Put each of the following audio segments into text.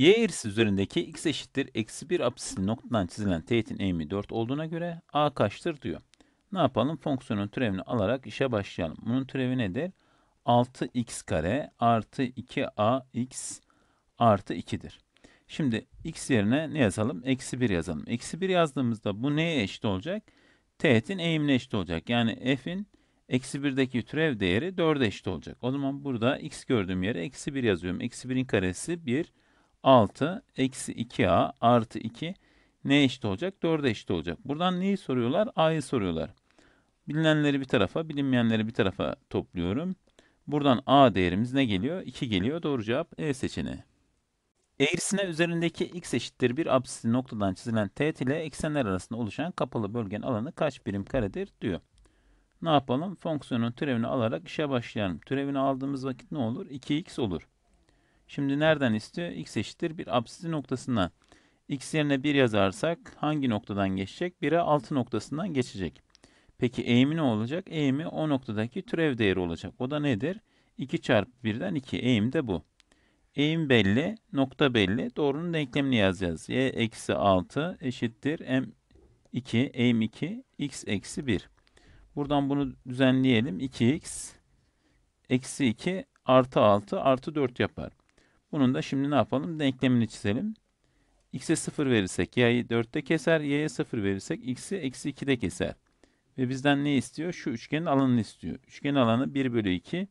Y eğrisi üzerindeki x eşittir eksi 1 apsisli noktadan çizilen teğetin eğimi 4 olduğuna göre a kaçtır diyor. Ne yapalım? Fonksiyonun türevini alarak işe başlayalım. Bunun türevi nedir? 6x kare artı 2ax artı 2'dir. Şimdi x yerine ne yazalım? Eksi 1 yazalım. Eksi 1 yazdığımızda bu neye eşit olacak? Teğetin eğimine eşit olacak. Yani f'in eksi 1'deki türev değeri 4'e eşit olacak. O zaman burada x gördüğüm yere eksi 1 yazıyorum. Eksi 1'in karesi 1 6 eksi 2a artı 2 ne eşit olacak? 4'e eşit olacak. Buradan neyi soruyorlar? a'yı soruyorlar. Bilinenleri bir tarafa, bilinmeyenleri bir tarafa topluyorum. Buradan a değerimiz ne geliyor? 2 geliyor. Doğru cevap E seçeneği. Eğrisine üzerindeki x eşittir bir absisi noktadan çizilen teğet ile eksenler arasında oluşan kapalı bölgenin alanı kaç birim karedir diyor. Ne yapalım? Fonksiyonun türevini alarak işe başlayalım. Türevini aldığımız vakit ne olur? 2x olur. Şimdi nereden istiyor? X eşittir bir absisi noktasından. X yerine 1 yazarsak hangi noktadan geçecek? 1'e 6 noktasından geçecek. Peki eğimi ne olacak? Eğimi o noktadaki türev değeri olacak. O da nedir? 2 çarpı 1'den 2. Eğim de bu. Eğim belli, nokta belli. Doğrunun denklemini yazacağız. Y eksi 6 eşittir M 2, eğim 2, X eksi 1. Buradan bunu düzenleyelim. 2X eksi 2 artı 6 artı 4 yapar. Bunun da şimdi ne yapalım? Denklemini çizelim. X'e 0 verirsek y'yi 4'te keser. Y'ye 0 verirsek x'i eksi 2'de keser. Ve bizden ne istiyor? Şu üçgenin alanını istiyor. Üçgen alanı 1 bölü 2.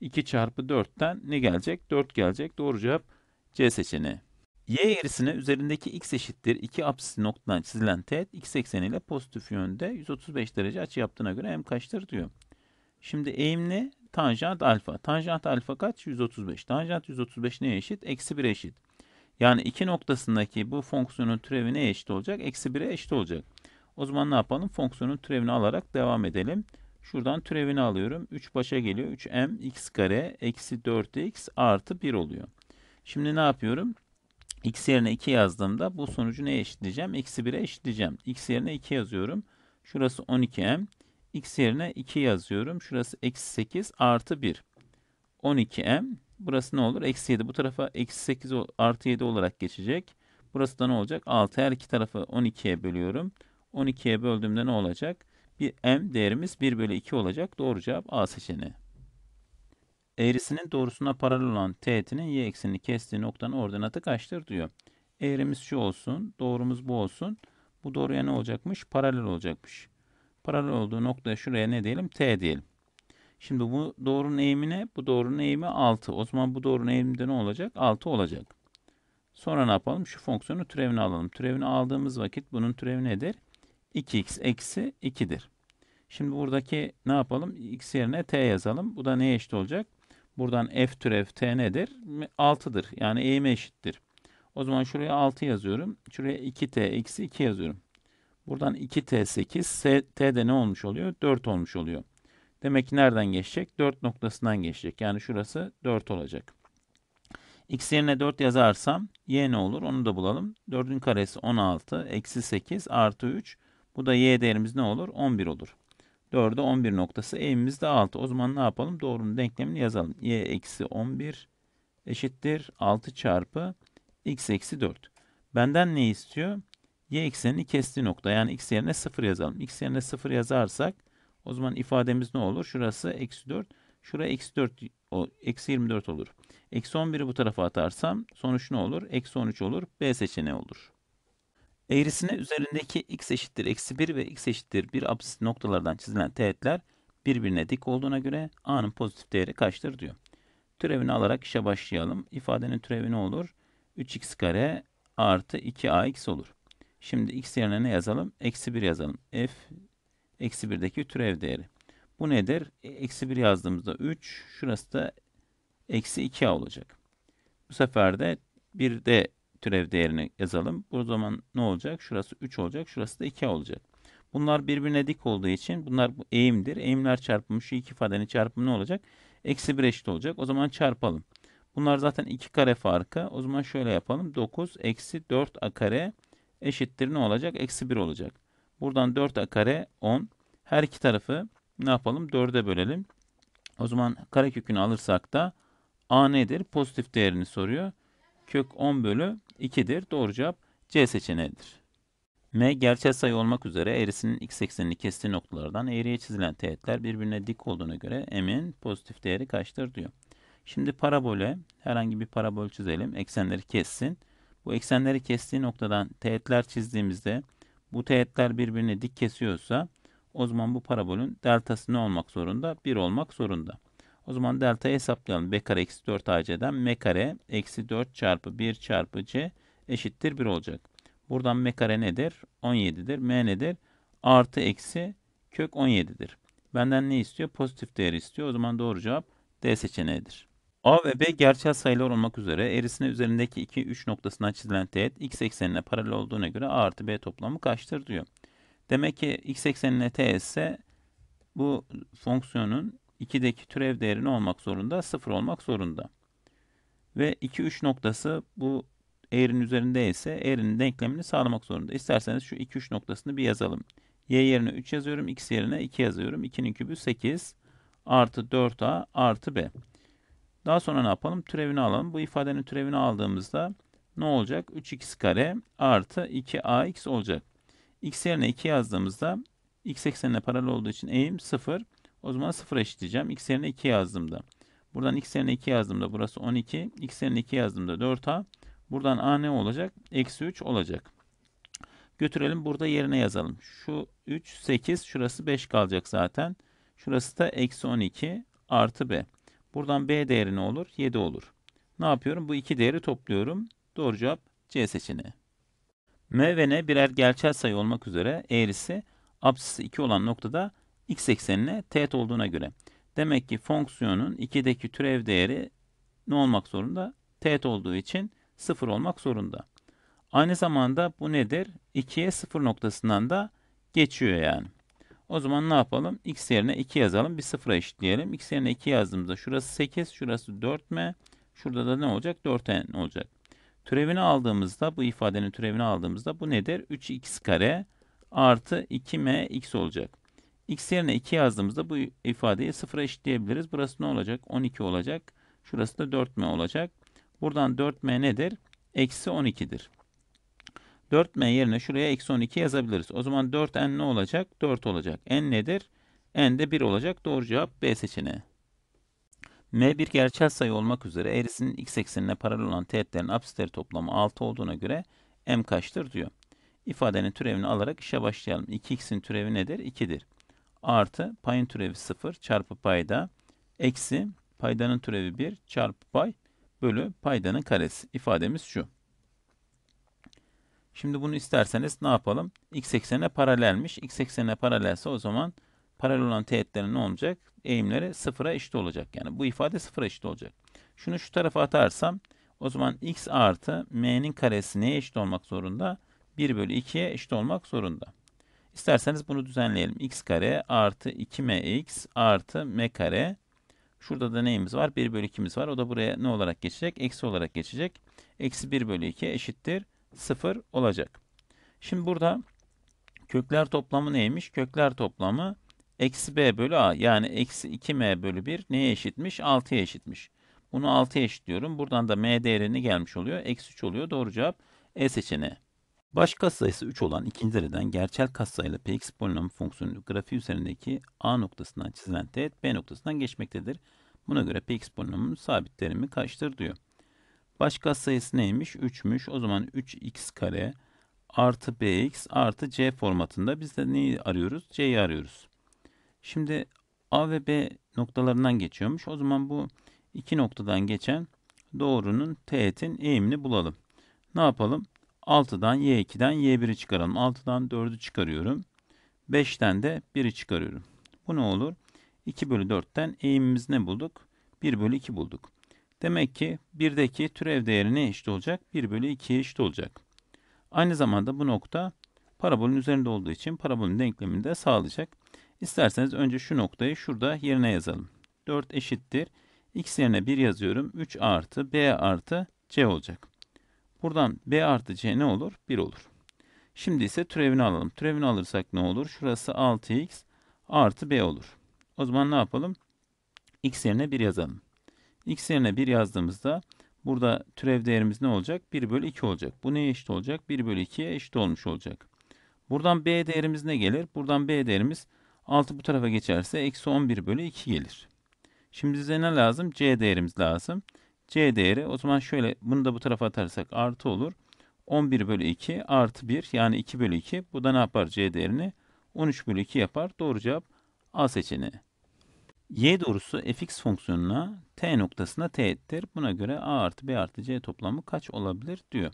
2 çarpı 4'ten ne gelecek? 4 gelecek. Doğru cevap C seçeneği. Y eğrisine üzerindeki x eşittir 2 apsisi noktadan çizilen teğet x ekseniyle pozitif yönde 135 derece açı yaptığına göre m kaçtır diyor. Şimdi eğimli tanjant alfa. Tanjant alfa kaç? 135. Tanjant 135 neye eşit? Eksi 1'e eşit. Yani iki noktasındaki bu fonksiyonun türevi neye eşit olacak? Eksi 1'e eşit olacak. O zaman ne yapalım? Fonksiyonun türevini alarak devam edelim. Şuradan türevini alıyorum. 3 başa geliyor. 3m x kare eksi 4x artı 1 oluyor. Şimdi ne yapıyorum? x yerine 2 yazdığımda bu sonucu neye eşitleyeceğim? Eksi 1'e eşitleyeceğim. x yerine 2 yazıyorum. Şurası 12m x yerine 2 yazıyorum. Şurası eksi 8 artı 1. 12m. Burası ne olur? Eksi 7. Bu tarafa eksi 8 artı 7 olarak geçecek. Burası da ne olacak? 6. Her iki tarafı 12'ye bölüyorum. 12'ye böldüğümde ne olacak? Bir m değerimiz 1 bölü 2 olacak. Doğru cevap A seçeneği. Eğrisinin doğrusuna paralel olan teğetinin y eksenini kestiği noktanın ordinatı kaçtır diyor. Eğrimiz şu olsun. Doğrumuz bu olsun. Bu doğruya ne olacakmış? Paralel olacakmış paralel olduğu noktaya şuraya ne diyelim? T diyelim. Şimdi bu doğrunun eğimi ne? Bu doğrunun eğimi 6. O zaman bu doğrunun eğimi ne olacak? 6 olacak. Sonra ne yapalım? Şu fonksiyonu türevini alalım. Türevini aldığımız vakit bunun türevi nedir? 2x eksi 2'dir. Şimdi buradaki ne yapalım? x yerine t yazalım. Bu da neye eşit olacak? Buradan f türev t nedir? 6'dır. Yani eğime eşittir. O zaman şuraya 6 yazıyorum. Şuraya 2t eksi 2 yazıyorum. Buradan 2T8, T'de ne olmuş oluyor? 4 olmuş oluyor. Demek ki nereden geçecek? 4 noktasından geçecek. Yani şurası 4 olacak. X yerine 4 yazarsam Y ne olur? Onu da bulalım. 4'ün karesi 16, eksi 8, artı 3. Bu da Y değerimiz ne olur? 11 olur. 4'e 11 noktası. Eğimimiz de 6. O zaman ne yapalım? Doğrunun denklemini yazalım. Y eksi 11 eşittir 6 çarpı X eksi 4. Benden ne istiyor? y eksenini kestiği nokta. Yani x yerine 0 yazalım. x yerine 0 yazarsak o zaman ifademiz ne olur? Şurası eksi 4. Şura eksi 4 o, eksi 24 olur. Eksi 11'i bu tarafa atarsam sonuç ne olur? Eksi 13 olur. B seçeneği olur. Eğrisine üzerindeki x eşittir eksi 1 ve x eşittir 1 absis noktalardan çizilen teğetler birbirine dik olduğuna göre a'nın pozitif değeri kaçtır diyor. Türevini alarak işe başlayalım. İfadenin türevi ne olur? 3x kare artı 2ax olur. Şimdi x yerine ne yazalım? Eksi 1 yazalım. f eksi 1'deki türev değeri. Bu nedir? E, eksi 1 yazdığımızda 3. Şurası da eksi 2 olacak. Bu sefer de bir de türev değerini yazalım. Bu zaman ne olacak? Şurası 3 olacak. Şurası da 2 olacak. Bunlar birbirine dik olduğu için bunlar bu eğimdir. Eğimler çarpımı şu iki ifadenin çarpımı ne olacak? Eksi 1 eşit olacak. O zaman çarpalım. Bunlar zaten 2 kare farkı. O zaman şöyle yapalım. 9 eksi 4 a kare eşittir ne olacak? Eksi 1 olacak. Buradan 4a kare 10. Her iki tarafı ne yapalım? 4'e bölelim. O zaman kare kökünü alırsak da a nedir? Pozitif değerini soruyor. Kök 10 bölü 2'dir. Doğru cevap C seçeneğidir. M gerçel sayı olmak üzere eğrisinin x eksenini kestiği noktalardan eğriye çizilen teğetler birbirine dik olduğuna göre m'in pozitif değeri kaçtır diyor. Şimdi parabole herhangi bir parabol çizelim. Eksenleri kessin. Bu eksenleri kestiği noktadan teğetler çizdiğimizde bu teğetler birbirini dik kesiyorsa o zaman bu parabolün deltası ne olmak zorunda? 1 olmak zorunda. O zaman deltayı hesaplayalım. B kare eksi 4 AC'den M kare eksi 4 çarpı 1 çarpı C eşittir 1 olacak. Buradan M kare nedir? 17'dir. M nedir? Artı eksi kök 17'dir. Benden ne istiyor? Pozitif değeri istiyor. O zaman doğru cevap D seçeneğidir. A ve B gerçel sayılar olmak üzere eğrisine üzerindeki 2, 3 noktasından çizilen teğet x eksenine paralel olduğuna göre A artı B toplamı kaçtır diyor. Demek ki x eksenine teğet ise bu fonksiyonun 2'deki türev değeri ne olmak zorunda? 0 olmak zorunda. Ve 2, 3 noktası bu eğrinin üzerinde ise eğrinin denklemini sağlamak zorunda. İsterseniz şu 2, 3 noktasını bir yazalım. Y yerine 3 yazıyorum, X yerine 2 yazıyorum. 2'nin kübü 8 artı 4A artı B. Daha sonra ne yapalım? Türevini alalım. Bu ifadenin türevini aldığımızda ne olacak? 3x kare artı 2ax olacak. x yerine 2 yazdığımızda x eksenine paralel olduğu için eğim 0. O zaman 0 eşitleyeceğim. x yerine 2 yazdığımda. Buradan x yerine 2 yazdığımda burası 12. x yerine 2 yazdığımda 4a. Buradan a ne olacak? Eksi 3 olacak. Götürelim burada yerine yazalım. Şu 3, 8, şurası 5 kalacak zaten. Şurası da eksi 12 artı b. Buradan B değeri ne olur? 7 olur. Ne yapıyorum? Bu iki değeri topluyorum. Doğru cevap C seçeneği. M ve N birer gerçel sayı olmak üzere eğrisi absisi 2 olan noktada x eksenine teğet olduğuna göre. Demek ki fonksiyonun 2'deki türev değeri ne olmak zorunda? Teğet olduğu için 0 olmak zorunda. Aynı zamanda bu nedir? 2'ye 0 noktasından da geçiyor yani. O zaman ne yapalım? X yerine 2 yazalım. Bir sıfıra eşitleyelim. X yerine 2 yazdığımızda şurası 8, şurası 4M. Şurada da ne olacak? 4N olacak. Türevini aldığımızda, bu ifadenin türevini aldığımızda bu nedir? 3x kare artı 2mx olacak. x yerine 2 yazdığımızda bu ifadeyi sıfıra eşitleyebiliriz. Burası ne olacak? 12 olacak. Şurası da 4m olacak. Buradan 4m nedir? Eksi 12'dir. 4m yerine şuraya eksi 12 yazabiliriz. O zaman 4n ne olacak? 4 olacak. n nedir? n de 1 olacak. Doğru cevap B seçeneği. M bir gerçel sayı olmak üzere eğrisinin x eksenine paralel olan teğetlerin apsisleri toplamı 6 olduğuna göre m kaçtır diyor. İfadenin türevini alarak işe başlayalım. 2x'in türevi nedir? 2'dir. Artı payın türevi 0 çarpı payda eksi paydanın türevi 1 çarpı pay bölü paydanın karesi. İfademiz şu. Şimdi bunu isterseniz ne yapalım? X eksene paralelmiş. X eksene paralelse o zaman paralel olan teğetlerin ne olacak? Eğimleri sıfıra eşit olacak. Yani bu ifade sıfıra eşit olacak. Şunu şu tarafa atarsam o zaman x artı m'nin karesi neye eşit olmak zorunda? 1 bölü 2'ye eşit olmak zorunda. İsterseniz bunu düzenleyelim. x kare artı 2mx artı m kare. Şurada da neyimiz var? 1 bölü 2'miz var. O da buraya ne olarak geçecek? Eksi olarak geçecek. Eksi 1 bölü 2 eşittir. 0 olacak. Şimdi burada kökler toplamı neymiş? Kökler toplamı eksi b bölü a yani eksi 2m bölü 1 neye eşitmiş? 6'ya eşitmiş. Bunu 6'ya eşitliyorum. Buradan da m değerini gelmiş oluyor. Eksi 3 oluyor. Doğru cevap E seçeneği. Başka sayısı 3 olan ikinci dereden gerçel katsayılı px polinom fonksiyonu grafiği üzerindeki a noktasından çizilen teğet b noktasından geçmektedir. Buna göre px polinomunun sabit kaçtır diyor. Başka sayısı neymiş? 3'müş. O zaman 3x kare artı bx artı c formatında biz de neyi arıyoruz? c'yi arıyoruz. Şimdi a ve b noktalarından geçiyormuş. O zaman bu iki noktadan geçen doğrunun teğetin eğimini bulalım. Ne yapalım? 6'dan y2'den y1'i çıkaralım. 6'dan 4'ü çıkarıyorum. 5'ten de 1'i çıkarıyorum. Bu ne olur? 2 bölü 4'ten eğimimiz ne bulduk? 1 bölü 2 bulduk. Demek ki 1'deki türev değeri ne eşit olacak? 1 bölü 2'ye eşit olacak. Aynı zamanda bu nokta parabolün üzerinde olduğu için parabolün denklemini de sağlayacak. İsterseniz önce şu noktayı şurada yerine yazalım. 4 eşittir. X yerine 1 yazıyorum. 3 artı B artı C olacak. Buradan B artı C ne olur? 1 olur. Şimdi ise türevini alalım. Türevini alırsak ne olur? Şurası 6x artı B olur. O zaman ne yapalım? X yerine 1 yazalım x yerine 1 yazdığımızda burada türev değerimiz ne olacak? 1 bölü 2 olacak. Bu neye eşit olacak? 1 bölü 2'ye eşit olmuş olacak. Buradan b değerimiz ne gelir? Buradan b değerimiz 6 bu tarafa geçerse eksi 11 bölü 2 gelir. Şimdi bize ne lazım? c değerimiz lazım. c değeri o zaman şöyle bunu da bu tarafa atarsak artı olur. 11 bölü 2 artı 1 yani 2 bölü 2. Bu da ne yapar c değerini? 13 bölü 2 yapar. Doğru cevap A seçeneği y doğrusu fx fonksiyonuna t noktasına teğettir. Buna göre a artı b artı c toplamı kaç olabilir diyor.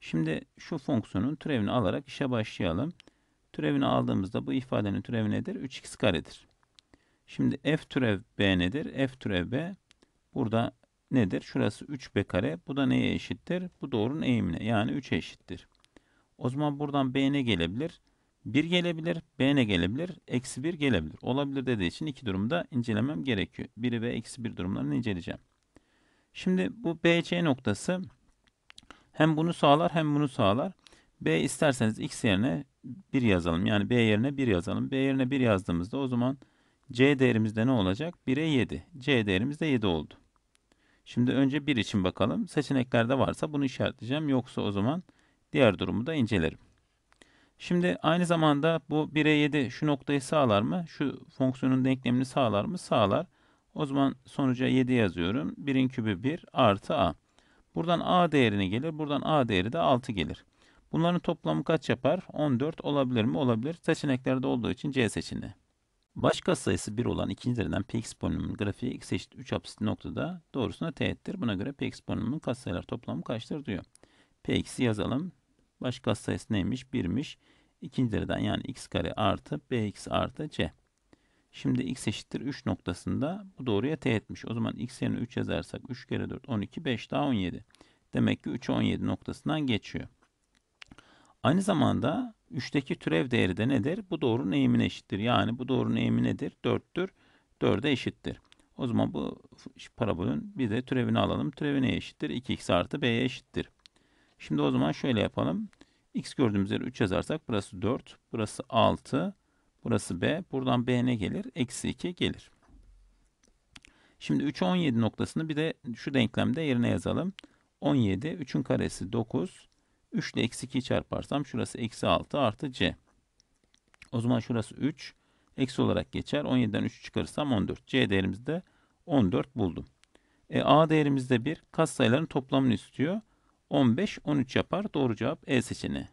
Şimdi şu fonksiyonun türevini alarak işe başlayalım. Türevini aldığımızda bu ifadenin türevi nedir? 3x karedir. Şimdi f türev b nedir? f türev b burada nedir? Şurası 3b kare. Bu da neye eşittir? Bu doğrunun eğimine. Yani 3'e eşittir. O zaman buradan b ne gelebilir? 1 gelebilir, b'ne gelebilir, eksi 1 gelebilir. Olabilir dediği için iki durumda incelemem gerekiyor. 1'i ve eksi 1 durumlarını inceleyeceğim. Şimdi bu bc noktası hem bunu sağlar hem bunu sağlar. b isterseniz x yerine 1 yazalım. Yani b yerine 1 yazalım. b yerine 1 yazdığımızda o zaman c değerimizde ne olacak? 1'e 7. c değerimizde de 7 oldu. Şimdi önce 1 için bakalım. Seçeneklerde varsa bunu işaretleyeceğim. Yoksa o zaman diğer durumu da incelerim. Şimdi aynı zamanda bu 1'e 7 şu noktayı sağlar mı? Şu fonksiyonun denklemini sağlar mı? Sağlar. O zaman sonuca 7 yazıyorum. 1'in kübü 1 artı a. Buradan a değerine gelir. Buradan a değeri de 6 gelir. Bunların toplamı kaç yapar? 14 olabilir mi? Olabilir. Seçeneklerde olduğu için C seçeneği. Başka sayısı 1 olan ikinci dereceden px polinomunun grafiği x eşit 3 apsisli noktada doğrusuna teğettir. Buna göre px polinomunun katsayılar toplamı kaçtır diyor. px'i yazalım. Baş kat sayısı neymiş? 1'miş. İkinci dereceden yani x kare artı bx artı c. Şimdi x eşittir 3 noktasında bu doğruya teğetmiş. O zaman x yerine 3 yazarsak 3 kere 4 12 5 daha 17. Demek ki 3 17 noktasından geçiyor. Aynı zamanda 3'teki türev değeri de nedir? Bu doğrunun eğimine eşittir. Yani bu doğrunun eğimi nedir? 4'tür. 4'e eşittir. O zaman bu parabolün bir de türevini alalım. Türevi neye eşittir? 2x artı b'ye eşittir. Şimdi o zaman şöyle yapalım. X gördüğümüz yere 3 yazarsak burası 4, burası 6, burası B. Buradan B ne gelir? Eksi 2 gelir. Şimdi 3 17 noktasını bir de şu denklemde yerine yazalım. 17, 3'ün karesi 9. 3 ile eksi 2'yi çarparsam şurası eksi 6 artı C. O zaman şurası 3. Eksi olarak geçer. 17'den 3 çıkarırsam 14. C değerimizde 14 buldum. E, A değerimizde de 1. Kas sayıların toplamını istiyor. 15, 13 yapar. Doğru cevap E seçeneği.